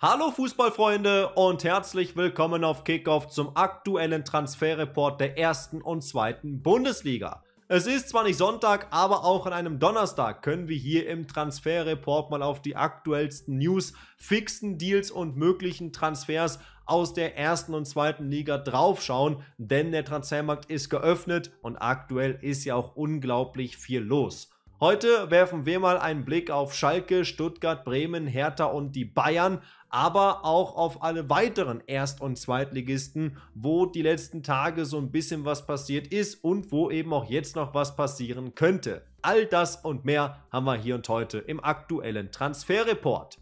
Hallo Fußballfreunde und herzlich willkommen auf Kickoff zum aktuellen Transferreport der ersten und zweiten Bundesliga. Es ist zwar nicht Sonntag, aber auch an einem Donnerstag können wir hier im Transferreport mal auf die aktuellsten News, fixen Deals und möglichen Transfers aus der ersten und zweiten Liga draufschauen, denn der Transfermarkt ist geöffnet und aktuell ist ja auch unglaublich viel los. Heute werfen wir mal einen Blick auf Schalke, Stuttgart, Bremen, Hertha und die Bayern, aber auch auf alle weiteren Erst- und Zweitligisten, wo die letzten Tage so ein bisschen was passiert ist und wo eben auch jetzt noch was passieren könnte. All das und mehr haben wir hier und heute im aktuellen Transferreport.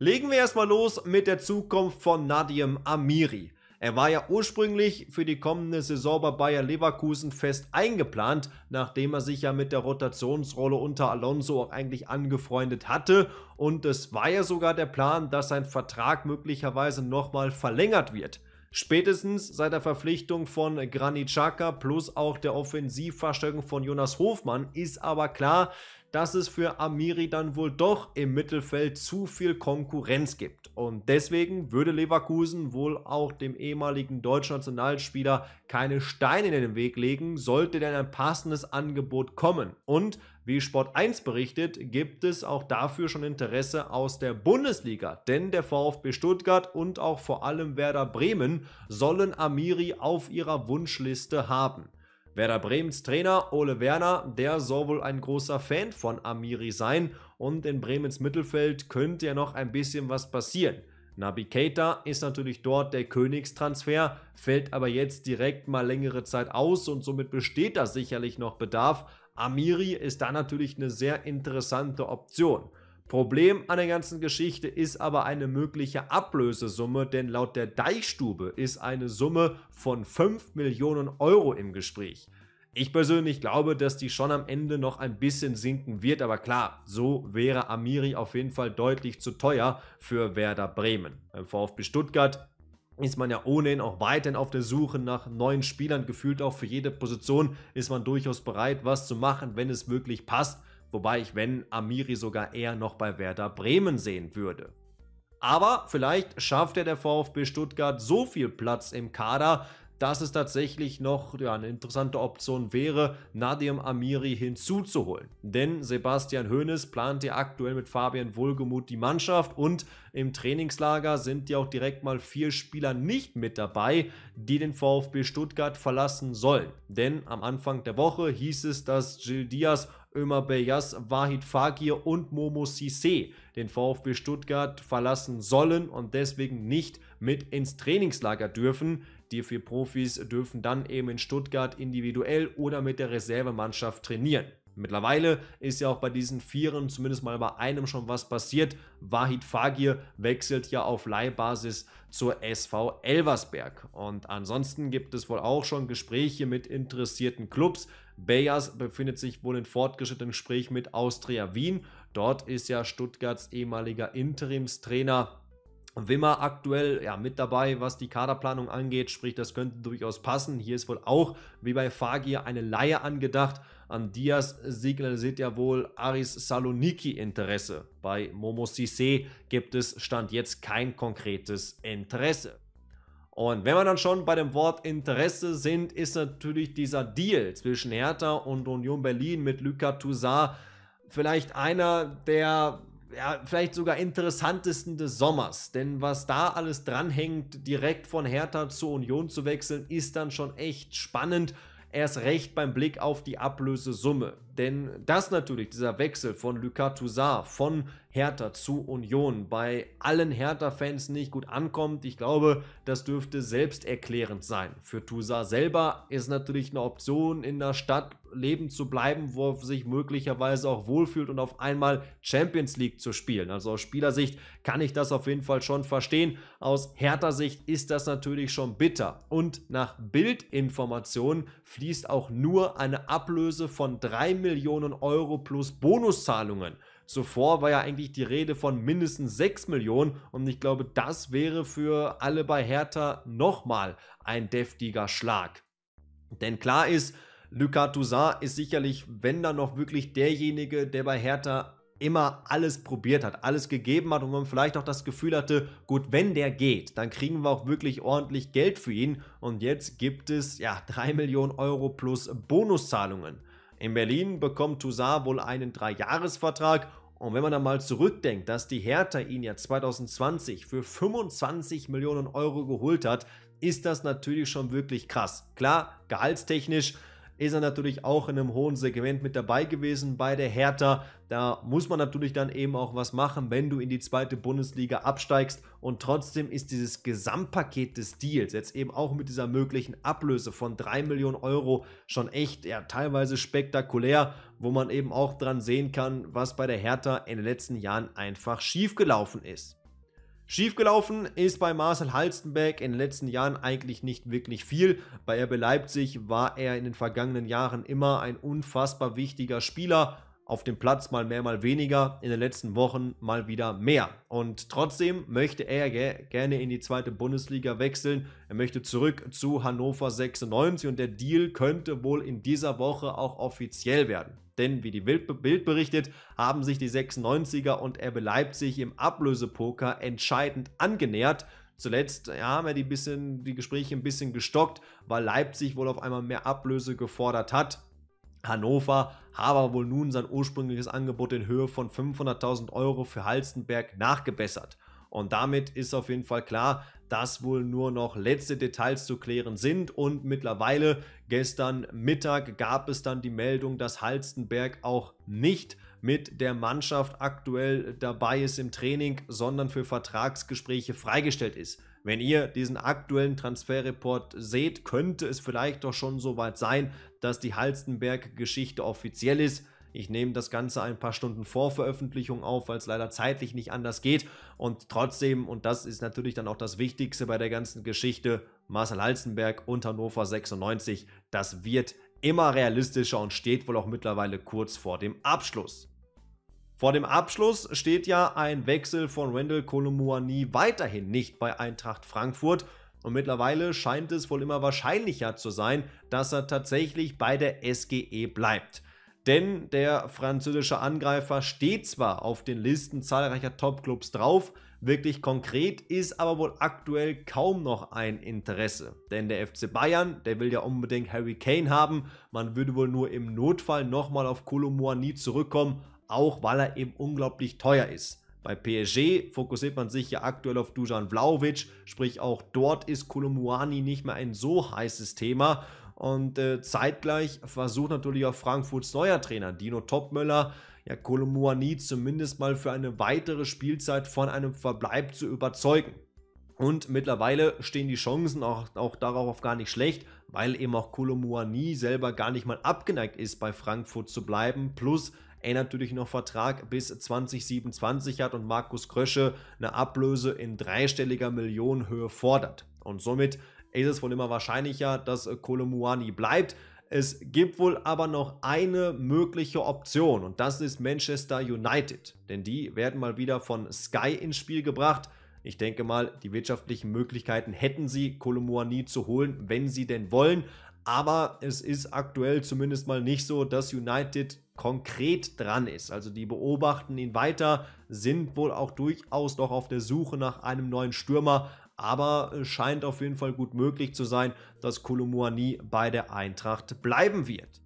Legen wir erstmal los mit der Zukunft von Nadim Amiri. Er war ja ursprünglich für die kommende Saison bei Bayer Leverkusen fest eingeplant, nachdem er sich ja mit der Rotationsrolle unter Alonso auch eigentlich angefreundet hatte. Und es war ja sogar der Plan, dass sein Vertrag möglicherweise nochmal verlängert wird. Spätestens seit der Verpflichtung von Granit Xhaka plus auch der Offensivverstärkung von Jonas Hofmann ist aber klar, dass es für Amiri dann wohl doch im Mittelfeld zu viel Konkurrenz gibt. Und deswegen würde Leverkusen wohl auch dem ehemaligen deutschen Nationalspieler keine Steine in den Weg legen, sollte denn ein passendes Angebot kommen. Und wie Sport 1 berichtet, gibt es auch dafür schon Interesse aus der Bundesliga, denn der VfB Stuttgart und auch vor allem Werder Bremen sollen Amiri auf ihrer Wunschliste haben. Werder Bremens Trainer Ole Werner, der soll wohl ein großer Fan von Amiri sein und in Bremens Mittelfeld könnte ja noch ein bisschen was passieren. Nabi Keita ist natürlich dort der Königstransfer, fällt aber jetzt direkt mal längere Zeit aus und somit besteht da sicherlich noch Bedarf. Amiri ist da natürlich eine sehr interessante Option. Problem an der ganzen Geschichte ist aber eine mögliche Ablösesumme, denn laut der Deichstube ist eine Summe von 5 Millionen Euro im Gespräch. Ich persönlich glaube, dass die schon am Ende noch ein bisschen sinken wird, aber klar, so wäre Amiri auf jeden Fall deutlich zu teuer für Werder Bremen. Beim VfB Stuttgart ist man ja ohnehin auch weiterhin auf der Suche nach neuen Spielern. Gefühlt auch für jede Position ist man durchaus bereit, was zu machen, wenn es wirklich passt wobei ich, wenn, Amiri sogar eher noch bei Werder Bremen sehen würde. Aber vielleicht schafft ja der VfB Stuttgart so viel Platz im Kader, dass es tatsächlich noch ja, eine interessante Option wäre, Nadim Amiri hinzuzuholen. Denn Sebastian Hoeneß plant ja aktuell mit Fabian Wohlgemuth die Mannschaft und im Trainingslager sind ja auch direkt mal vier Spieler nicht mit dabei, die den VfB Stuttgart verlassen sollen. Denn am Anfang der Woche hieß es, dass Gil Diaz Ömer Beyaz, Wahid Fagir und Momo Sissé den VfB Stuttgart verlassen sollen und deswegen nicht mit ins Trainingslager dürfen. Die vier Profis dürfen dann eben in Stuttgart individuell oder mit der Reservemannschaft trainieren. Mittlerweile ist ja auch bei diesen Vieren zumindest mal bei einem schon was passiert. Wahid Fagir wechselt ja auf Leihbasis zur SV Elversberg. Und ansonsten gibt es wohl auch schon Gespräche mit interessierten Clubs. Bayers befindet sich wohl in fortgeschrittenem Gespräch mit Austria Wien. Dort ist ja Stuttgarts ehemaliger Interimstrainer Wimmer aktuell ja, mit dabei, was die Kaderplanung angeht, sprich, das könnte durchaus passen. Hier ist wohl auch, wie bei Fagir, eine Laie angedacht. An Diaz signalisiert ja wohl Aris Saloniki Interesse. Bei Momo Sissé gibt es Stand jetzt kein konkretes Interesse. Und wenn wir dann schon bei dem Wort Interesse sind, ist natürlich dieser Deal zwischen Hertha und Union Berlin mit Luka Toussaint vielleicht einer der ja, vielleicht sogar interessantesten des Sommers. Denn was da alles dranhängt, direkt von Hertha zur Union zu wechseln, ist dann schon echt spannend. Erst recht beim Blick auf die Ablösesumme. Denn das natürlich, dieser Wechsel von Lucas Toussaint von Hertha zu Union bei allen Hertha-Fans nicht gut ankommt, ich glaube, das dürfte selbsterklärend sein. Für Toussaint selber ist natürlich eine Option, in der Stadt leben zu bleiben, wo er sich möglicherweise auch wohlfühlt und auf einmal Champions League zu spielen. Also aus Spielersicht kann ich das auf jeden Fall schon verstehen. Aus Hertha-Sicht ist das natürlich schon bitter. Und nach Bildinformationen fließt auch nur eine Ablöse von 3 Millionen Euro plus Bonuszahlungen. Zuvor war ja eigentlich die Rede von mindestens 6 Millionen und ich glaube, das wäre für alle bei Hertha nochmal ein deftiger Schlag. Denn klar ist, Lucas Toussaint ist sicherlich, wenn dann noch wirklich derjenige, der bei Hertha immer alles probiert hat, alles gegeben hat und man vielleicht auch das Gefühl hatte, gut, wenn der geht, dann kriegen wir auch wirklich ordentlich Geld für ihn. Und jetzt gibt es ja 3 Millionen Euro plus Bonuszahlungen. In Berlin bekommt Toussaint wohl einen Dreijahresvertrag und wenn man dann mal zurückdenkt, dass die Hertha ihn ja 2020 für 25 Millionen Euro geholt hat, ist das natürlich schon wirklich krass. Klar, gehaltstechnisch ist er natürlich auch in einem hohen Segment mit dabei gewesen bei der Hertha. Da muss man natürlich dann eben auch was machen, wenn du in die zweite Bundesliga absteigst. Und trotzdem ist dieses Gesamtpaket des Deals, jetzt eben auch mit dieser möglichen Ablöse von 3 Millionen Euro, schon echt ja, teilweise spektakulär, wo man eben auch dran sehen kann, was bei der Hertha in den letzten Jahren einfach schiefgelaufen ist. Schiefgelaufen ist bei Marcel Halstenberg in den letzten Jahren eigentlich nicht wirklich viel. Bei RB Leipzig war er in den vergangenen Jahren immer ein unfassbar wichtiger Spieler. Auf dem Platz mal mehr, mal weniger, in den letzten Wochen mal wieder mehr. Und trotzdem möchte er gerne in die zweite Bundesliga wechseln. Er möchte zurück zu Hannover 96 und der Deal könnte wohl in dieser Woche auch offiziell werden. Denn wie die Bild berichtet, haben sich die 96er und RB Leipzig im Ablösepoker entscheidend angenähert Zuletzt ja, haben wir die, bisschen, die Gespräche ein bisschen gestockt, weil Leipzig wohl auf einmal mehr Ablöse gefordert hat. Hannover habe wohl nun sein ursprüngliches Angebot in Höhe von 500.000 Euro für Halstenberg nachgebessert. Und damit ist auf jeden Fall klar, dass wohl nur noch letzte Details zu klären sind und mittlerweile gestern Mittag gab es dann die Meldung, dass Halstenberg auch nicht mit der Mannschaft aktuell dabei ist im Training, sondern für Vertragsgespräche freigestellt ist. Wenn ihr diesen aktuellen Transferreport seht, könnte es vielleicht doch schon so weit sein, dass die Halstenberg-Geschichte offiziell ist. Ich nehme das Ganze ein paar Stunden vor Veröffentlichung auf, weil es leider zeitlich nicht anders geht. Und trotzdem, und das ist natürlich dann auch das Wichtigste bei der ganzen Geschichte, Marcel Halzenberg und Hannover 96, das wird immer realistischer und steht wohl auch mittlerweile kurz vor dem Abschluss. Vor dem Abschluss steht ja ein Wechsel von Randall Kolumuani weiterhin nicht bei Eintracht Frankfurt. Und mittlerweile scheint es wohl immer wahrscheinlicher zu sein, dass er tatsächlich bei der SGE bleibt. Denn der französische Angreifer steht zwar auf den Listen zahlreicher Topclubs drauf, wirklich konkret ist aber wohl aktuell kaum noch ein Interesse. Denn der FC Bayern, der will ja unbedingt Harry Kane haben, man würde wohl nur im Notfall nochmal auf Kolomoani zurückkommen, auch weil er eben unglaublich teuer ist. Bei PSG fokussiert man sich ja aktuell auf Dusan Vlaovic, sprich auch dort ist Kolomuani nicht mehr ein so heißes Thema und äh, zeitgleich versucht natürlich auch Frankfurts neuer Trainer Dino Topmöller, ja Kolomuani zumindest mal für eine weitere Spielzeit von einem Verbleib zu überzeugen. Und mittlerweile stehen die Chancen auch, auch darauf gar nicht schlecht, weil eben auch Kolomuani selber gar nicht mal abgeneigt ist, bei Frankfurt zu bleiben. Plus er natürlich noch Vertrag bis 2027 hat und Markus Krösche eine Ablöse in dreistelliger Millionenhöhe fordert. Und somit ist es wohl immer wahrscheinlicher, dass äh, Kolomuani bleibt. Es gibt wohl aber noch eine mögliche Option und das ist Manchester United, denn die werden mal wieder von Sky ins Spiel gebracht. Ich denke mal, die wirtschaftlichen Möglichkeiten hätten sie, Kolomuani zu holen, wenn sie denn wollen. Aber es ist aktuell zumindest mal nicht so, dass United konkret dran ist. Also die beobachten ihn weiter, sind wohl auch durchaus noch auf der Suche nach einem neuen Stürmer aber scheint auf jeden Fall gut möglich zu sein, dass Kolomuani bei der Eintracht bleiben wird.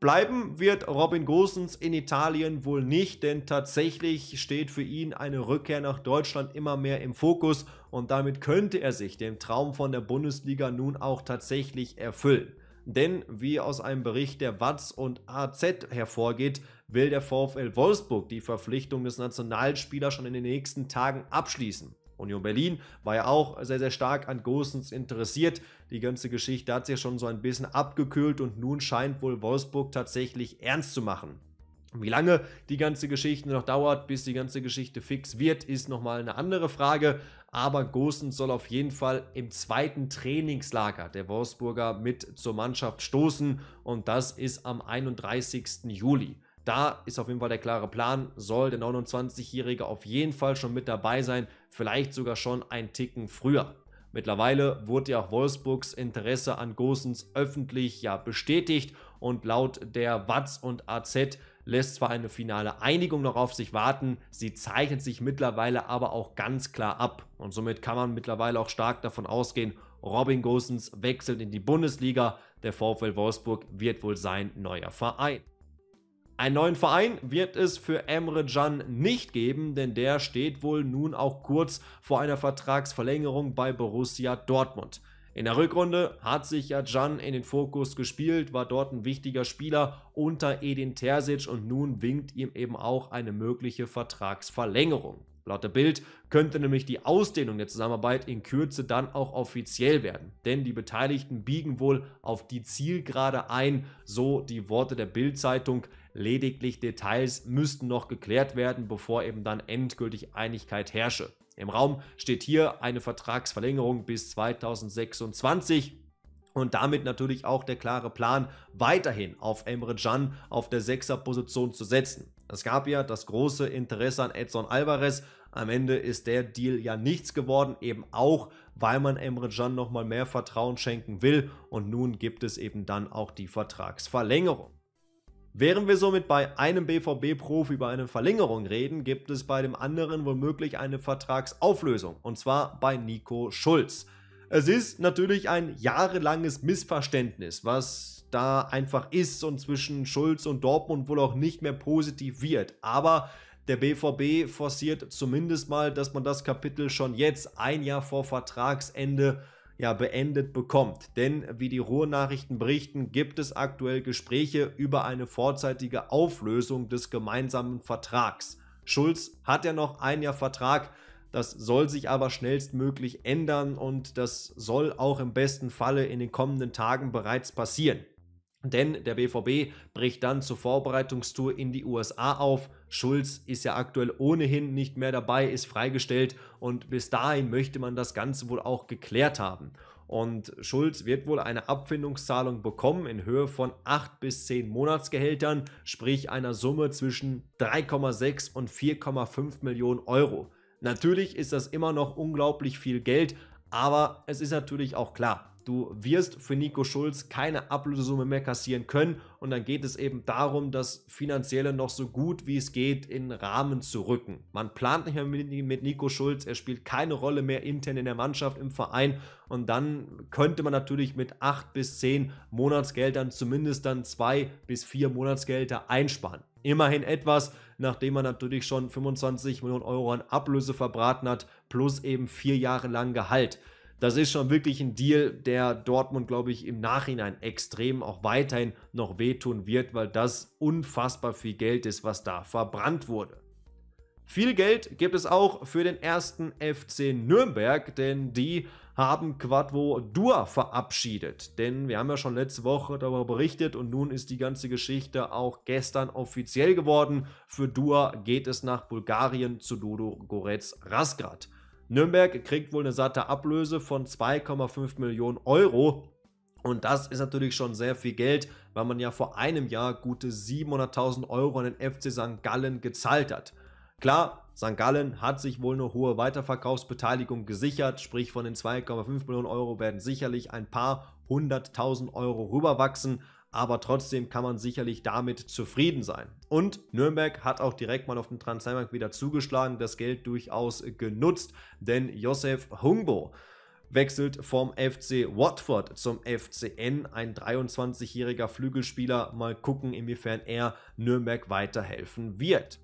Bleiben wird Robin Gosens in Italien wohl nicht, denn tatsächlich steht für ihn eine Rückkehr nach Deutschland immer mehr im Fokus und damit könnte er sich dem Traum von der Bundesliga nun auch tatsächlich erfüllen. Denn wie aus einem Bericht der WAZ und AZ hervorgeht, will der VfL Wolfsburg die Verpflichtung des Nationalspielers schon in den nächsten Tagen abschließen. Union Berlin war ja auch sehr, sehr stark an Gosens interessiert. Die ganze Geschichte hat sich schon so ein bisschen abgekühlt und nun scheint wohl Wolfsburg tatsächlich ernst zu machen. Wie lange die ganze Geschichte noch dauert, bis die ganze Geschichte fix wird, ist nochmal eine andere Frage. Aber Gosens soll auf jeden Fall im zweiten Trainingslager der Wolfsburger mit zur Mannschaft stoßen und das ist am 31. Juli. Da ist auf jeden Fall der klare Plan, soll der 29-Jährige auf jeden Fall schon mit dabei sein, vielleicht sogar schon ein Ticken früher. Mittlerweile wurde ja auch Wolfsburgs Interesse an Gosens öffentlich ja bestätigt und laut der WATS und AZ lässt zwar eine finale Einigung noch auf sich warten, sie zeichnet sich mittlerweile aber auch ganz klar ab und somit kann man mittlerweile auch stark davon ausgehen, Robin Gosens wechselt in die Bundesliga, der VfL Wolfsburg wird wohl sein neuer Verein. Einen neuen Verein wird es für Emre Can nicht geben, denn der steht wohl nun auch kurz vor einer Vertragsverlängerung bei Borussia Dortmund. In der Rückrunde hat sich ja Can in den Fokus gespielt, war dort ein wichtiger Spieler unter Edin Terzic und nun winkt ihm eben auch eine mögliche Vertragsverlängerung. Laut der Bild könnte nämlich die Ausdehnung der Zusammenarbeit in Kürze dann auch offiziell werden, denn die Beteiligten biegen wohl auf die Zielgerade ein, so die Worte der Bild-Zeitung. Lediglich Details müssten noch geklärt werden, bevor eben dann endgültig Einigkeit herrsche. Im Raum steht hier eine Vertragsverlängerung bis 2026 und damit natürlich auch der klare Plan, weiterhin auf Emre Can auf der 6er-Position zu setzen. Es gab ja das große Interesse an Edson Alvarez. Am Ende ist der Deal ja nichts geworden, eben auch, weil man Emre Can nochmal mehr Vertrauen schenken will. Und nun gibt es eben dann auch die Vertragsverlängerung. Während wir somit bei einem BVB-Profi über eine Verlängerung reden, gibt es bei dem anderen womöglich eine Vertragsauflösung. Und zwar bei Nico Schulz. Es ist natürlich ein jahrelanges Missverständnis, was da einfach ist und zwischen Schulz und Dortmund wohl auch nicht mehr positiv wird. Aber der BVB forciert zumindest mal, dass man das Kapitel schon jetzt ein Jahr vor Vertragsende ja, beendet bekommt. Denn wie die Ruhrnachrichten berichten, gibt es aktuell Gespräche über eine vorzeitige Auflösung des gemeinsamen Vertrags. Schulz hat ja noch ein Jahr Vertrag, das soll sich aber schnellstmöglich ändern und das soll auch im besten Falle in den kommenden Tagen bereits passieren. Denn der BVB bricht dann zur Vorbereitungstour in die USA auf. Schulz ist ja aktuell ohnehin nicht mehr dabei, ist freigestellt und bis dahin möchte man das Ganze wohl auch geklärt haben. Und Schulz wird wohl eine Abfindungszahlung bekommen in Höhe von 8 bis 10 Monatsgehältern, sprich einer Summe zwischen 3,6 und 4,5 Millionen Euro. Natürlich ist das immer noch unglaublich viel Geld, aber es ist natürlich auch klar, Du wirst für Nico Schulz keine Ablösesumme mehr kassieren können und dann geht es eben darum, das Finanzielle noch so gut wie es geht in Rahmen zu rücken. Man plant nicht mehr mit Nico Schulz, er spielt keine Rolle mehr intern in der Mannschaft, im Verein und dann könnte man natürlich mit acht bis zehn Monatsgeldern zumindest dann zwei bis vier Monatsgelder einsparen. Immerhin etwas, nachdem man natürlich schon 25 Millionen Euro an Ablöse verbraten hat, plus eben vier Jahre lang Gehalt. Das ist schon wirklich ein Deal, der Dortmund, glaube ich, im Nachhinein extrem auch weiterhin noch wehtun wird, weil das unfassbar viel Geld ist, was da verbrannt wurde. Viel Geld gibt es auch für den ersten FC Nürnberg, denn die haben Quadvo Dua verabschiedet. Denn wir haben ja schon letzte Woche darüber berichtet und nun ist die ganze Geschichte auch gestern offiziell geworden. Für Dua geht es nach Bulgarien zu Dodo Goretz Rasgrad. Nürnberg kriegt wohl eine satte Ablöse von 2,5 Millionen Euro. Und das ist natürlich schon sehr viel Geld, weil man ja vor einem Jahr gute 700.000 Euro an den FC St. Gallen gezahlt hat. Klar, St. Gallen hat sich wohl eine hohe Weiterverkaufsbeteiligung gesichert, sprich von den 2,5 Millionen Euro werden sicherlich ein paar 100.000 Euro rüberwachsen, aber trotzdem kann man sicherlich damit zufrieden sein. Und Nürnberg hat auch direkt mal auf dem Transfermarkt wieder zugeschlagen, das Geld durchaus genutzt, denn Josef Hungbo wechselt vom FC Watford zum FCN, ein 23-jähriger Flügelspieler. Mal gucken, inwiefern er Nürnberg weiterhelfen wird.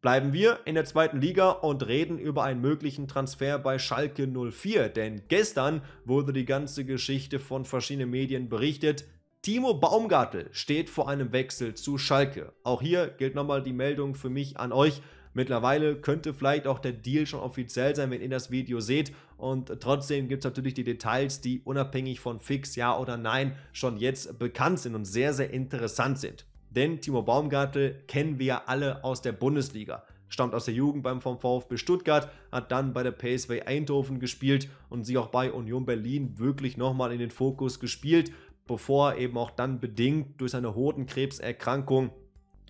Bleiben wir in der zweiten Liga und reden über einen möglichen Transfer bei Schalke 04, denn gestern wurde die ganze Geschichte von verschiedenen Medien berichtet. Timo Baumgartel steht vor einem Wechsel zu Schalke. Auch hier gilt nochmal die Meldung für mich an euch. Mittlerweile könnte vielleicht auch der Deal schon offiziell sein, wenn ihr das Video seht. Und trotzdem gibt es natürlich die Details, die unabhängig von Fix, ja oder nein, schon jetzt bekannt sind und sehr, sehr interessant sind. Denn Timo Baumgartel kennen wir alle aus der Bundesliga stammt aus der Jugend beim vom VfB Stuttgart, hat dann bei der PSV Eindhoven gespielt und sich auch bei Union Berlin wirklich nochmal in den Fokus gespielt, bevor er eben auch dann bedingt durch seine Hodenkrebserkrankung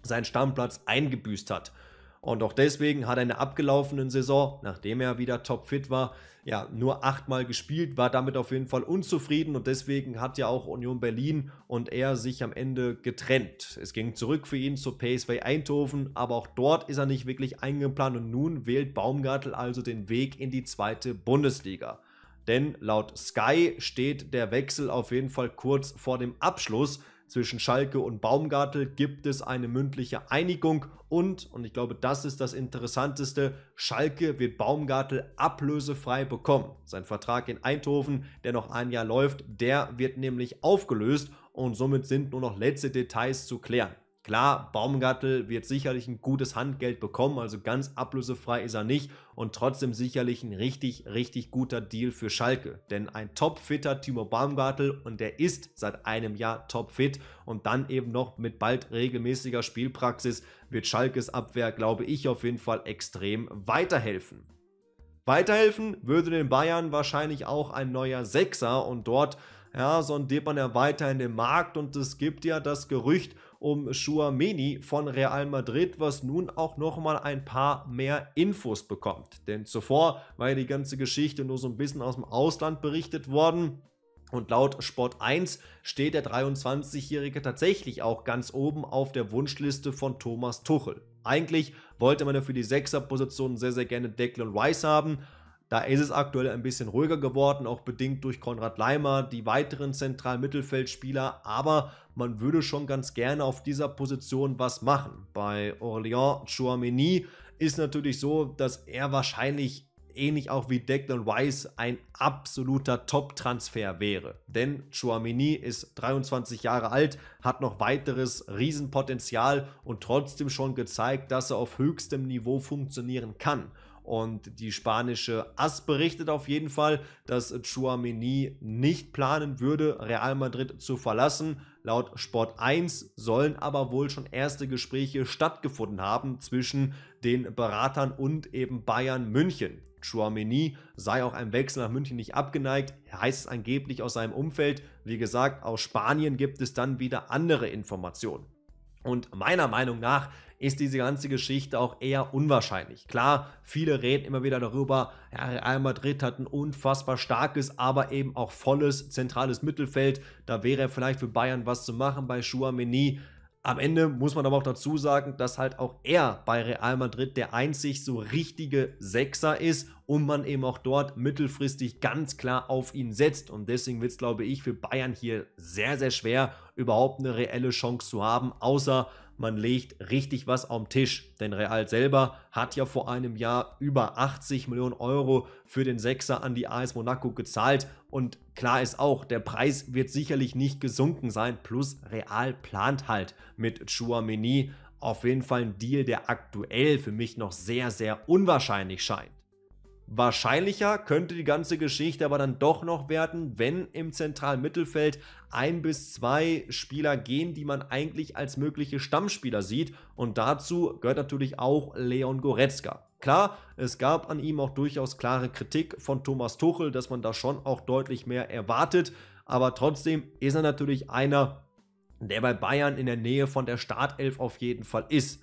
seinen Stammplatz eingebüßt hat. Und auch deswegen hat er in der abgelaufenen Saison, nachdem er wieder topfit war, ja nur achtmal gespielt, war damit auf jeden Fall unzufrieden und deswegen hat ja auch Union Berlin und er sich am Ende getrennt. Es ging zurück für ihn zu Paceway Eindhoven, aber auch dort ist er nicht wirklich eingeplant und nun wählt Baumgartel also den Weg in die zweite Bundesliga denn laut Sky steht der Wechsel auf jeden Fall kurz vor dem Abschluss. Zwischen Schalke und Baumgartel gibt es eine mündliche Einigung und, und ich glaube, das ist das Interessanteste, Schalke wird Baumgartel ablösefrei bekommen. Sein Vertrag in Eindhoven, der noch ein Jahr läuft, der wird nämlich aufgelöst und somit sind nur noch letzte Details zu klären. Klar, Baumgartel wird sicherlich ein gutes Handgeld bekommen, also ganz ablösefrei ist er nicht und trotzdem sicherlich ein richtig, richtig guter Deal für Schalke. Denn ein topfitter Timo Baumgartel und der ist seit einem Jahr topfit und dann eben noch mit bald regelmäßiger Spielpraxis wird Schalkes Abwehr, glaube ich, auf jeden Fall extrem weiterhelfen. Weiterhelfen würde den Bayern wahrscheinlich auch ein neuer Sechser und dort ja, sondiert man ja weiter in den Markt und es gibt ja das Gerücht, um Schuameni von Real Madrid, was nun auch nochmal ein paar mehr Infos bekommt. Denn zuvor war ja die ganze Geschichte nur so ein bisschen aus dem Ausland berichtet worden. Und laut Sport 1 steht der 23-Jährige tatsächlich auch ganz oben auf der Wunschliste von Thomas Tuchel. Eigentlich wollte man ja für die 6er-Position sehr, sehr gerne Declan Rice haben, da ist es aktuell ein bisschen ruhiger geworden, auch bedingt durch Konrad Leimer, die weiteren Zentralmittelfeldspieler. Aber man würde schon ganz gerne auf dieser Position was machen. Bei Orléans Chouameni ist natürlich so, dass er wahrscheinlich ähnlich auch wie Declan Rice ein absoluter Top-Transfer wäre. Denn Chouamini ist 23 Jahre alt, hat noch weiteres Riesenpotenzial und trotzdem schon gezeigt, dass er auf höchstem Niveau funktionieren kann. Und die spanische AS berichtet auf jeden Fall, dass Chouameni nicht planen würde, Real Madrid zu verlassen. Laut Sport 1 sollen aber wohl schon erste Gespräche stattgefunden haben zwischen den Beratern und eben Bayern München. Chouameni sei auch einem Wechsel nach München nicht abgeneigt, heißt es angeblich aus seinem Umfeld. Wie gesagt, aus Spanien gibt es dann wieder andere Informationen. Und meiner Meinung nach ist diese ganze Geschichte auch eher unwahrscheinlich. Klar, viele reden immer wieder darüber, ja, Real Madrid hat ein unfassbar starkes, aber eben auch volles zentrales Mittelfeld. Da wäre vielleicht für Bayern was zu machen bei Chouameni. Am Ende muss man aber auch dazu sagen, dass halt auch er bei Real Madrid der einzig so richtige Sechser ist und man eben auch dort mittelfristig ganz klar auf ihn setzt. Und deswegen wird es, glaube ich, für Bayern hier sehr, sehr schwer, überhaupt eine reelle Chance zu haben, außer man legt richtig was auf den Tisch. Denn Real selber hat ja vor einem Jahr über 80 Millionen Euro für den Sechser an die AS Monaco gezahlt. Und klar ist auch, der Preis wird sicherlich nicht gesunken sein. Plus Real plant halt mit Chouameni auf jeden Fall ein Deal, der aktuell für mich noch sehr, sehr unwahrscheinlich scheint. Wahrscheinlicher könnte die ganze Geschichte aber dann doch noch werden, wenn im zentralen Mittelfeld ein bis zwei Spieler gehen, die man eigentlich als mögliche Stammspieler sieht. Und dazu gehört natürlich auch Leon Goretzka. Klar, es gab an ihm auch durchaus klare Kritik von Thomas Tuchel, dass man da schon auch deutlich mehr erwartet. Aber trotzdem ist er natürlich einer, der bei Bayern in der Nähe von der Startelf auf jeden Fall ist.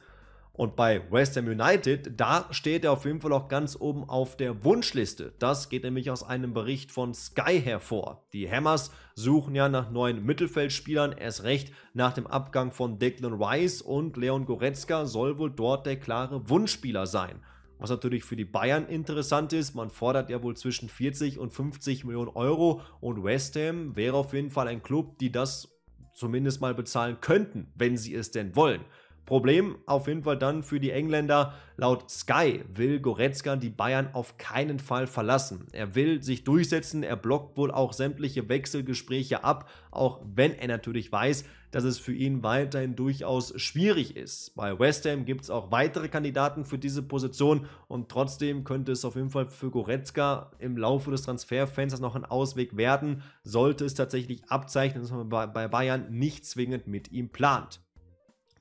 Und bei West Ham United, da steht er auf jeden Fall auch ganz oben auf der Wunschliste. Das geht nämlich aus einem Bericht von Sky hervor. Die Hammers suchen ja nach neuen Mittelfeldspielern, erst recht nach dem Abgang von Declan Rice und Leon Goretzka soll wohl dort der klare Wunschspieler sein. Was natürlich für die Bayern interessant ist, man fordert ja wohl zwischen 40 und 50 Millionen Euro und West Ham wäre auf jeden Fall ein Club, die das zumindest mal bezahlen könnten, wenn sie es denn wollen. Problem auf jeden Fall dann für die Engländer. Laut Sky will Goretzka die Bayern auf keinen Fall verlassen. Er will sich durchsetzen, er blockt wohl auch sämtliche Wechselgespräche ab, auch wenn er natürlich weiß, dass es für ihn weiterhin durchaus schwierig ist. Bei West Ham gibt es auch weitere Kandidaten für diese Position und trotzdem könnte es auf jeden Fall für Goretzka im Laufe des Transferfensters noch ein Ausweg werden, sollte es tatsächlich abzeichnen, dass man bei Bayern nicht zwingend mit ihm plant.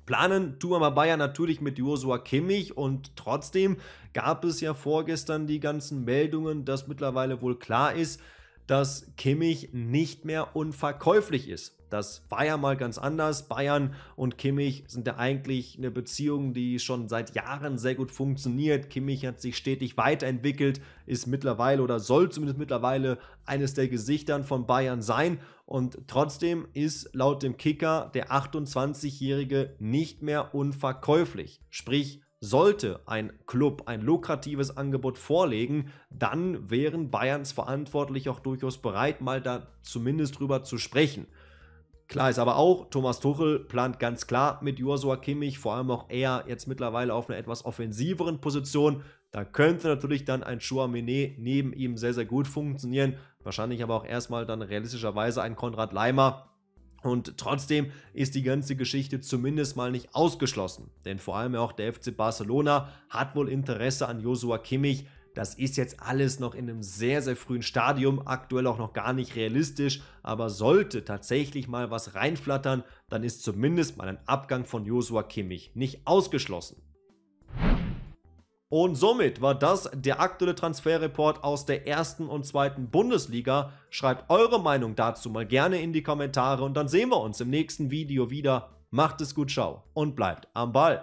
Planen tun wir Bayern natürlich mit Joshua Kimmich und trotzdem gab es ja vorgestern die ganzen Meldungen, dass mittlerweile wohl klar ist, dass Kimmich nicht mehr unverkäuflich ist. Das war ja mal ganz anders. Bayern und Kimmich sind ja eigentlich eine Beziehung, die schon seit Jahren sehr gut funktioniert. Kimmich hat sich stetig weiterentwickelt, ist mittlerweile oder soll zumindest mittlerweile eines der Gesichtern von Bayern sein. Und trotzdem ist laut dem Kicker der 28-Jährige nicht mehr unverkäuflich. Sprich, sollte ein Club ein lukratives Angebot vorlegen, dann wären Bayerns verantwortlich auch durchaus bereit, mal da zumindest drüber zu sprechen. Klar ist aber auch, Thomas Tuchel plant ganz klar mit Joshua Kimmich, vor allem auch er jetzt mittlerweile auf einer etwas offensiveren Position. Da könnte natürlich dann ein Chouamene neben ihm sehr, sehr gut funktionieren. Wahrscheinlich aber auch erstmal dann realistischerweise ein Konrad Leimer, und trotzdem ist die ganze Geschichte zumindest mal nicht ausgeschlossen, denn vor allem auch der FC Barcelona hat wohl Interesse an Josua Kimmich. Das ist jetzt alles noch in einem sehr, sehr frühen Stadium, aktuell auch noch gar nicht realistisch, aber sollte tatsächlich mal was reinflattern, dann ist zumindest mal ein Abgang von Josua Kimmich nicht ausgeschlossen. Und somit war das der aktuelle Transferreport aus der ersten und zweiten Bundesliga. Schreibt eure Meinung dazu mal gerne in die Kommentare und dann sehen wir uns im nächsten Video wieder. Macht es gut, ciao und bleibt am Ball.